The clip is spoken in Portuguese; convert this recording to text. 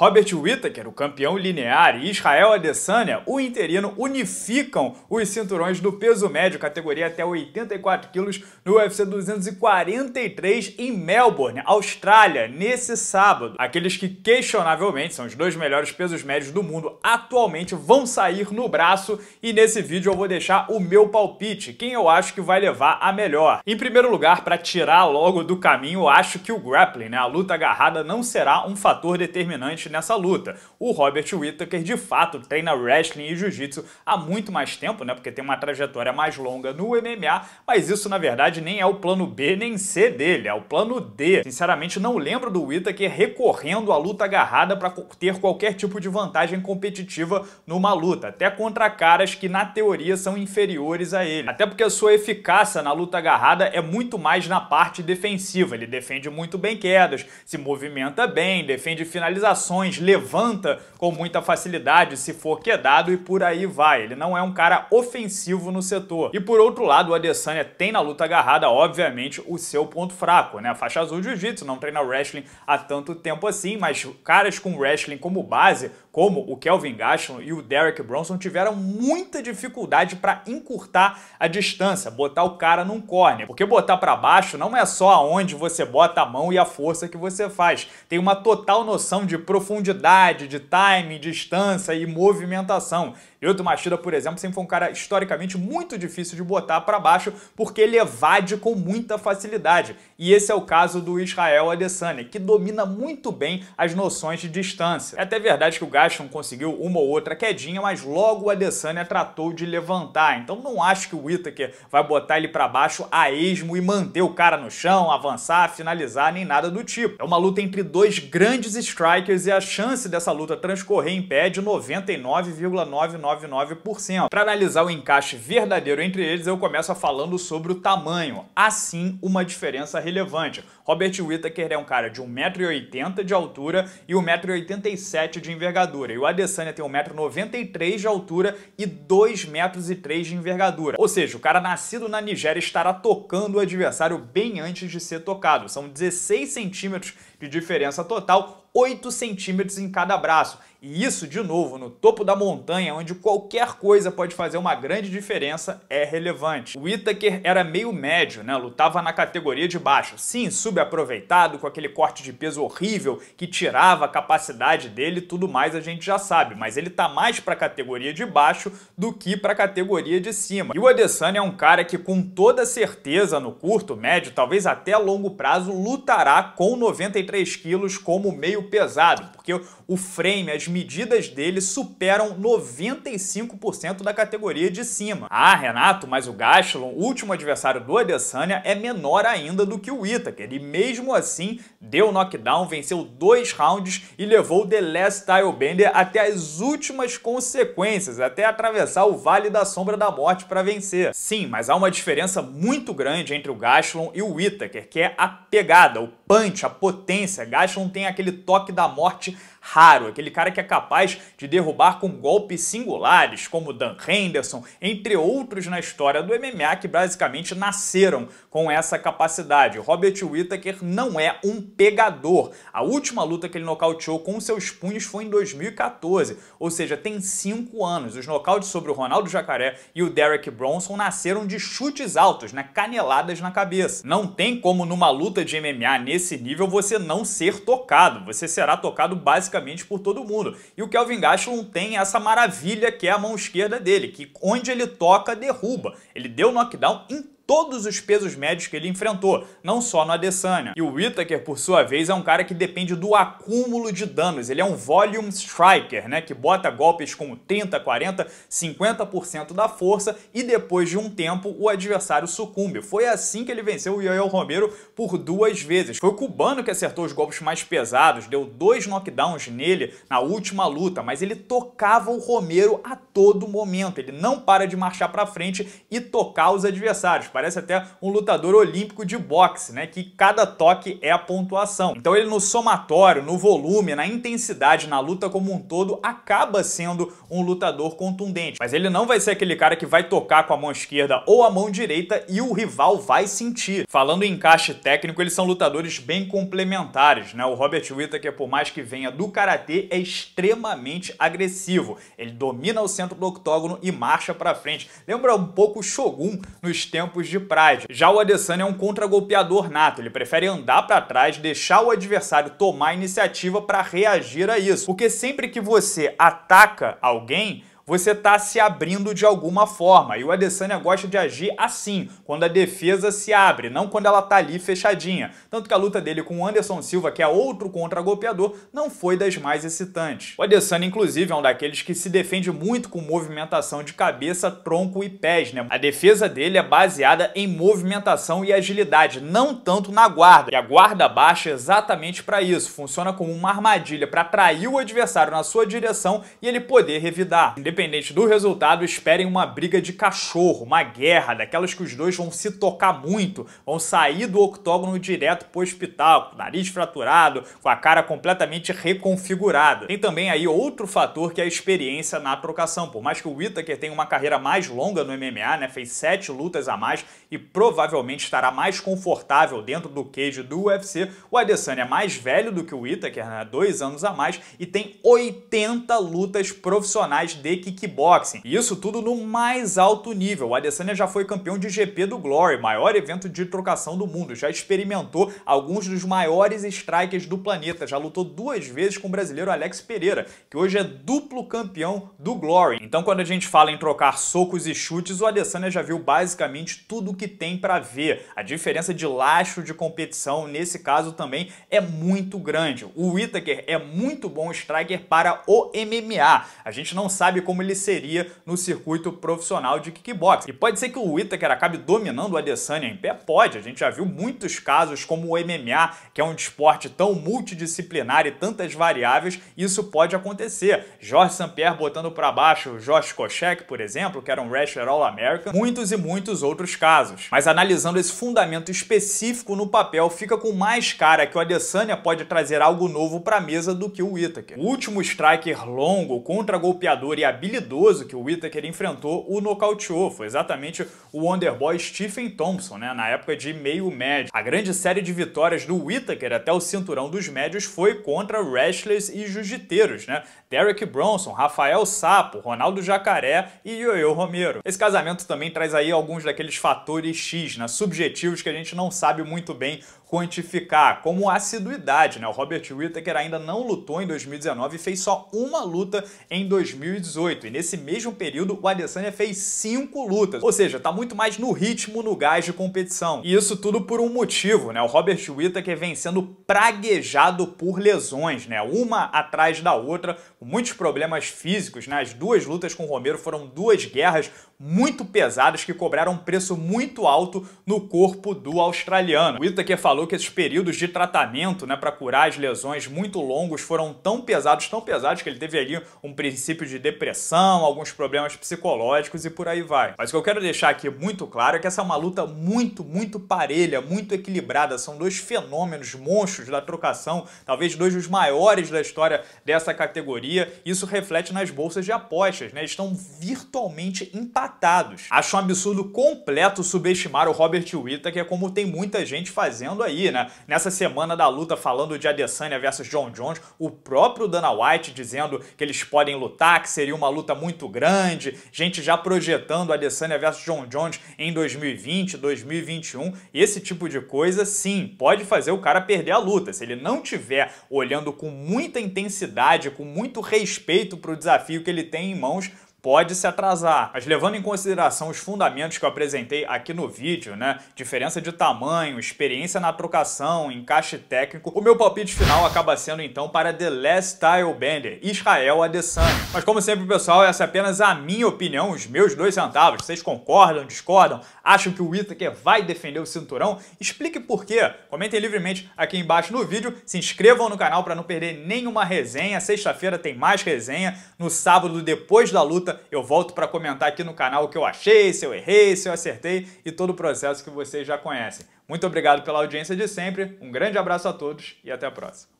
Robert Whittaker, o campeão linear, e Israel Adesanya, o interino, unificam os cinturões do peso médio, categoria até 84 quilos, no UFC 243 em Melbourne, Austrália, nesse sábado. Aqueles que questionavelmente são os dois melhores pesos médios do mundo atualmente vão sair no braço e nesse vídeo eu vou deixar o meu palpite, quem eu acho que vai levar a melhor. Em primeiro lugar, para tirar logo do caminho, acho que o grappling, né, a luta agarrada, não será um fator determinante nessa luta. O Robert Whittaker, de fato, treina wrestling e jiu-jitsu há muito mais tempo, né? Porque tem uma trajetória mais longa no MMA, mas isso, na verdade, nem é o plano B nem C dele, é o plano D. Sinceramente, não lembro do Whittaker recorrendo à luta agarrada para ter qualquer tipo de vantagem competitiva numa luta, até contra caras que, na teoria, são inferiores a ele. Até porque a sua eficácia na luta agarrada é muito mais na parte defensiva. Ele defende muito bem quedas, se movimenta bem, defende finalizações levanta com muita facilidade se for quedado e por aí vai. Ele não é um cara ofensivo no setor. E por outro lado, o Adesanya tem na luta agarrada, obviamente, o seu ponto fraco, né? A faixa azul de jiu-jitsu, não treina wrestling há tanto tempo assim, mas caras com wrestling como base como o Kelvin Gastelum e o Derek Bronson tiveram muita dificuldade para encurtar a distância, botar o cara num corner, porque botar para baixo não é só aonde você bota a mão e a força que você faz, tem uma total noção de profundidade, de time, distância e movimentação. Lyoto Machida, por exemplo, sempre foi um cara historicamente muito difícil de botar para baixo, porque ele evade com muita facilidade. E esse é o caso do Israel Adesanya, que domina muito bem as noções de distância. É até verdade que o Gaston Grisham conseguiu uma ou outra quedinha, mas logo o Adesanya tratou de levantar. Então não acho que o Whittaker vai botar ele para baixo a esmo e manter o cara no chão, avançar, finalizar, nem nada do tipo. É uma luta entre dois grandes strikers e a chance dessa luta transcorrer em pé é de 99,999%. Para analisar o encaixe verdadeiro entre eles, eu começo falando sobre o tamanho. Assim, uma diferença relevante. Robert Whittaker é um cara de 1,80m de altura e 1,87m de envergadura. E o Adesanya tem 1,93m de altura e 2,03m de envergadura. Ou seja, o cara nascido na Nigéria estará tocando o adversário bem antes de ser tocado. São 16 centímetros de diferença total 8 centímetros em cada braço. E isso, de novo, no topo da montanha, onde qualquer coisa pode fazer uma grande diferença, é relevante. O Itaker era meio médio, né? Lutava na categoria de baixo. Sim, subaproveitado, com aquele corte de peso horrível que tirava a capacidade dele, tudo mais a gente já sabe. Mas ele tá mais pra categoria de baixo do que pra categoria de cima. E o Adesanya é um cara que, com toda certeza, no curto, médio, talvez até longo prazo, lutará com 93 quilos como meio meio pesado, porque o frame, as medidas dele superam 95% da categoria de cima. Ah, Renato, mas o Gastelon, último adversário do Adesanya, é menor ainda do que o Itaker e mesmo assim deu knockdown, venceu dois rounds e levou The Last Style Bender até as últimas consequências, até atravessar o Vale da Sombra da Morte para vencer. Sim, mas há uma diferença muito grande entre o Gashlon e o Itaker que é a pegada, o punch, a potência. Gashlon tem aquele toque da morte raro, aquele cara que é capaz de derrubar com golpes singulares, como Dan Henderson, entre outros na história do MMA que basicamente nasceram com essa capacidade. Robert Whittaker não é um pegador. A última luta que ele nocauteou com seus punhos foi em 2014, ou seja, tem cinco anos. Os nocautes sobre o Ronaldo Jacaré e o Derek Bronson nasceram de chutes altos, né, caneladas na cabeça. Não tem como numa luta de MMA nesse nível você não ser tocado. Você será tocado basicamente praticamente por todo mundo. E o Kelvin Gastelum tem essa maravilha que é a mão esquerda dele, que onde ele toca derruba. Ele deu knockdown em todos os pesos médios que ele enfrentou, não só no Adesanya. E o Whittaker, por sua vez, é um cara que depende do acúmulo de danos, ele é um volume striker, né, que bota golpes com 30, 40, 50% da força e depois de um tempo o adversário sucumbe. Foi assim que ele venceu o Yoel Romero por duas vezes. Foi o cubano que acertou os golpes mais pesados, deu dois knockdowns nele na última luta, mas ele tocava o Romero a todo momento, ele não para de marchar para frente e tocar os adversários Parece até um lutador olímpico de boxe, né? Que cada toque é a pontuação. Então ele no somatório, no volume, na intensidade, na luta como um todo, acaba sendo um lutador contundente. Mas ele não vai ser aquele cara que vai tocar com a mão esquerda ou a mão direita e o rival vai sentir. Falando em encaixe técnico, eles são lutadores bem complementares, né? O Robert Whittaker, por mais que venha do karatê, é extremamente agressivo. Ele domina o centro do octógono e marcha para frente. Lembra um pouco o Shogun nos tempos de Pride. Já o Adesanya é um contra-golpeador nato, ele prefere andar para trás, deixar o adversário tomar a iniciativa para reagir a isso. Porque sempre que você ataca alguém, você está se abrindo de alguma forma. E o Adesanya gosta de agir assim, quando a defesa se abre, não quando ela está ali fechadinha. Tanto que a luta dele com o Anderson Silva, que é outro contra-golpeador, não foi das mais excitantes. O Adesanya, inclusive, é um daqueles que se defende muito com movimentação de cabeça, tronco e pés, né? A defesa dele é baseada em movimentação e agilidade, não tanto na guarda. E a guarda baixa é exatamente para isso, funciona como uma armadilha para atrair o adversário na sua direção e ele poder revidar independente do resultado, esperem uma briga de cachorro, uma guerra, daquelas que os dois vão se tocar muito, vão sair do octógono direto pro hospital, com o nariz fraturado, com a cara completamente reconfigurada. Tem também aí outro fator que é a experiência na trocação. Por mais que o Whittaker tenha uma carreira mais longa no MMA, né, fez sete lutas a mais e provavelmente estará mais confortável dentro do cage do UFC, o Adesanya é mais velho do que o Whittaker, né, dois anos a mais, e tem 80 lutas profissionais de kickboxing. E isso tudo no mais alto nível. O Adesanya já foi campeão de GP do Glory, maior evento de trocação do mundo. Já experimentou alguns dos maiores strikers do planeta. Já lutou duas vezes com o brasileiro Alex Pereira, que hoje é duplo campeão do Glory. Então quando a gente fala em trocar socos e chutes, o Adesanya já viu basicamente tudo o que tem para ver. A diferença de laxo de competição nesse caso também é muito grande. O Whittaker é muito bom striker para o MMA. A gente não sabe como como ele seria no circuito profissional de kickboxing. E pode ser que o Whittaker acabe dominando o Adesanya em pé? Pode, a gente já viu muitos casos como o MMA, que é um esporte tão multidisciplinar e tantas variáveis, isso pode acontecer. Jorge Sampier botando para baixo o Josh Koscheck, por exemplo, que era um wrestler All-American, muitos e muitos outros casos. Mas analisando esse fundamento específico no papel, fica com mais cara que o Adesanya pode trazer algo novo para a mesa do que o Whittaker. O último striker longo, contra-golpeador e habilidade habilidoso que o Whittaker enfrentou o nocauteou, foi exatamente o underboy Stephen Thompson, né, na época de meio médio. A grande série de vitórias do Whittaker até o cinturão dos médios foi contra wrestlers e jiu-jiteiros, né, Derek Bronson, Rafael Sapo, Ronaldo Jacaré e Yoyo Romero. Esse casamento também traz aí alguns daqueles fatores X, né, subjetivos que a gente não sabe muito bem quantificar, como assiduidade, né, o Robert Whittaker ainda não lutou em 2019 e fez só uma luta em 2018. 2018, e nesse mesmo período o Adesanya fez cinco lutas, ou seja, tá muito mais no ritmo, no gás de competição. E isso tudo por um motivo, né? O Robert Whittaker vem sendo praguejado por lesões, né? Uma atrás da outra, muitos problemas físicos, né? As duas lutas com o Romero foram duas guerras, muito pesadas que cobraram um preço muito alto no corpo do australiano. O Itaque falou que esses períodos de tratamento né, para curar as lesões muito longos foram tão pesados, tão pesados, que ele teve ali um princípio de depressão, alguns problemas psicológicos e por aí vai. Mas o que eu quero deixar aqui muito claro é que essa é uma luta muito, muito parelha, muito equilibrada. São dois fenômenos monstros da trocação, talvez dois dos maiores da história dessa categoria. Isso reflete nas bolsas de apostas, né? Eles estão virtualmente empatados matados. Acho um absurdo completo subestimar o Robert Whittaker é como tem muita gente fazendo aí, né? Nessa semana da luta falando de Adesanya versus John Jones, o próprio Dana White dizendo que eles podem lutar, que seria uma luta muito grande, gente já projetando Adesanya versus John Jones em 2020, 2021, esse tipo de coisa sim, pode fazer o cara perder a luta. Se ele não tiver olhando com muita intensidade, com muito respeito para o desafio que ele tem em mãos, pode se atrasar. Mas levando em consideração os fundamentos que eu apresentei aqui no vídeo, né, diferença de tamanho, experiência na trocação, encaixe técnico, o meu palpite final acaba sendo então para The Last Style Bender, Israel Adesanya. Mas como sempre, pessoal, essa é apenas a minha opinião, os meus dois centavos. Vocês concordam, discordam? Acham que o Whittaker vai defender o cinturão? Explique por quê. Comentem livremente aqui embaixo no vídeo, se inscrevam no canal para não perder nenhuma resenha. Sexta-feira tem mais resenha, no sábado depois da luta eu volto para comentar aqui no canal o que eu achei, se eu errei, se eu acertei e todo o processo que vocês já conhecem. Muito obrigado pela audiência de sempre, um grande abraço a todos e até a próxima.